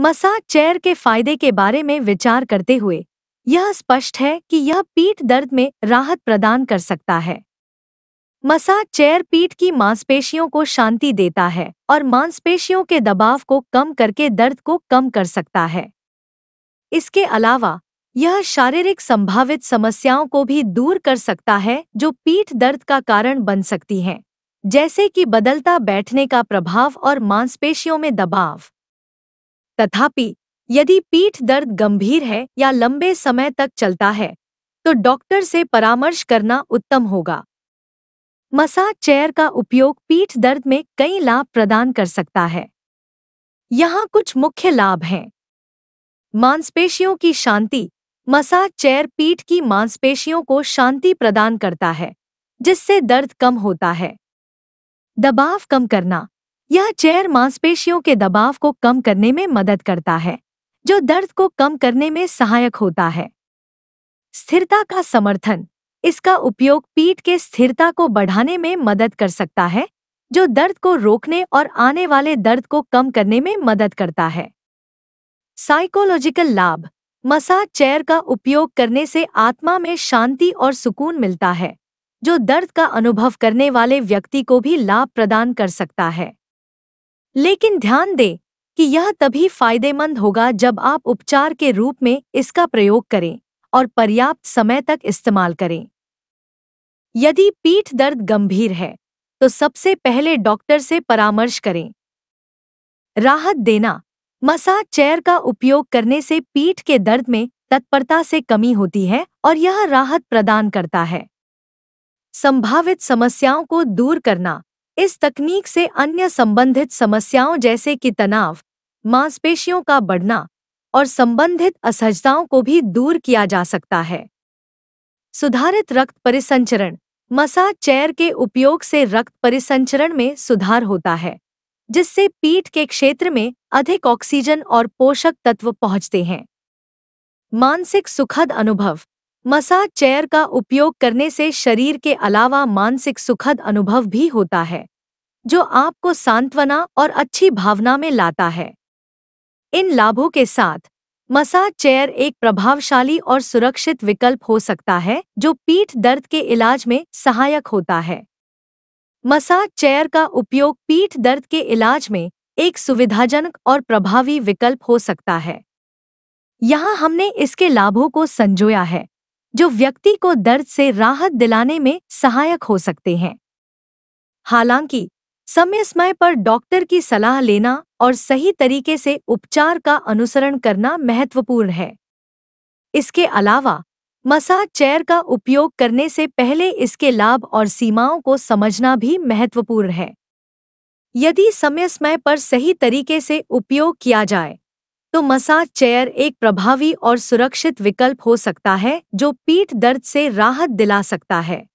massage chair के फायदे के बारे में विचार करते हुए यह स्पष्ट है कि यह पीठ दर्द में राहत प्रदान कर सकता है मसाज चेयर पीठ की मांसपेशियों को शांति देता है और मांसपेशियों के दबाव को कम करके दर्द को कम कर सकता है इसके अलावा यह शारीरिक संभावित समस्याओं को भी दूर कर सकता है जो पीठ दर्द का कारण बन सकती हैं जैसे कि बदलता बैठने का प्रभाव और मांसपेशियों में दबाव तथापि यदि पीठ दर्द गंभीर है या लंबे समय तक चलता है तो डॉक्टर से परामर्श करना उत्तम होगा मसाज चेयर का उपयोग पीठ दर्द में कई लाभ प्रदान कर सकता है यहाँ कुछ मुख्य लाभ हैं मांसपेशियों की शांति मसाज चेयर पीठ की मांसपेशियों को शांति प्रदान करता है जिससे दर्द कम होता है दबाव कम करना यह चेयर मांसपेशियों के दबाव को कम करने में मदद करता है जो दर्द को कम करने में सहायक होता है स्थिरता का समर्थन इसका उपयोग पीठ के स्थिरता को बढ़ाने में मदद कर सकता है जो दर्द को रोकने और आने वाले दर्द को कम करने में मदद करता है साइकोलॉजिकल लाभ मसाज चेयर का उपयोग करने से आत्मा में शांति और सुकून मिलता है जो दर्द का अनुभव करने वाले व्यक्ति को भी लाभ प्रदान कर सकता है लेकिन ध्यान दें कि यह तभी फायदेमंद होगा जब आप उपचार के रूप में इसका प्रयोग करें और पर्याप्त समय तक इस्तेमाल करें यदि पीठ दर्द गंभीर है तो सबसे पहले डॉक्टर से परामर्श करें राहत देना मसाज चेयर का उपयोग करने से पीठ के दर्द में तत्परता से कमी होती है और यह राहत प्रदान करता है संभावित समस्याओं को दूर करना इस तकनीक से अन्य संबंधित समस्याओं जैसे कि तनाव मांसपेशियों का बढ़ना और संबंधित असहजताओं को भी दूर किया जा सकता है सुधारित रक्त परिसंचरण मसाज चेयर के उपयोग से रक्त परिसंचरण में सुधार होता है जिससे पीठ के क्षेत्र में अधिक ऑक्सीजन और पोषक तत्व पहुंचते हैं मानसिक सुखद अनुभव मसाज चेयर का उपयोग करने से शरीर के अलावा मानसिक सुखद अनुभव भी होता है जो आपको सांत्वना और अच्छी भावना में लाता है इन लाभों के साथ मसाज चेयर एक प्रभावशाली और सुरक्षित विकल्प हो सकता है जो पीठ दर्द के इलाज में सहायक होता है मसाज चेयर का उपयोग पीठ दर्द के इलाज में एक सुविधाजनक और प्रभावी विकल्प हो सकता है यहाँ हमने इसके लाभों को संजोया है जो व्यक्ति को दर्द से राहत दिलाने में सहायक हो सकते हैं हालांकि समय समय पर डॉक्टर की सलाह लेना और सही तरीके से उपचार का अनुसरण करना महत्वपूर्ण है इसके अलावा मसाज चेयर का उपयोग करने से पहले इसके लाभ और सीमाओं को समझना भी महत्वपूर्ण है यदि समय समय पर सही तरीके से उपयोग किया जाए तो मसाज चेयर एक प्रभावी और सुरक्षित विकल्प हो सकता है जो पीठ दर्द से राहत दिला सकता है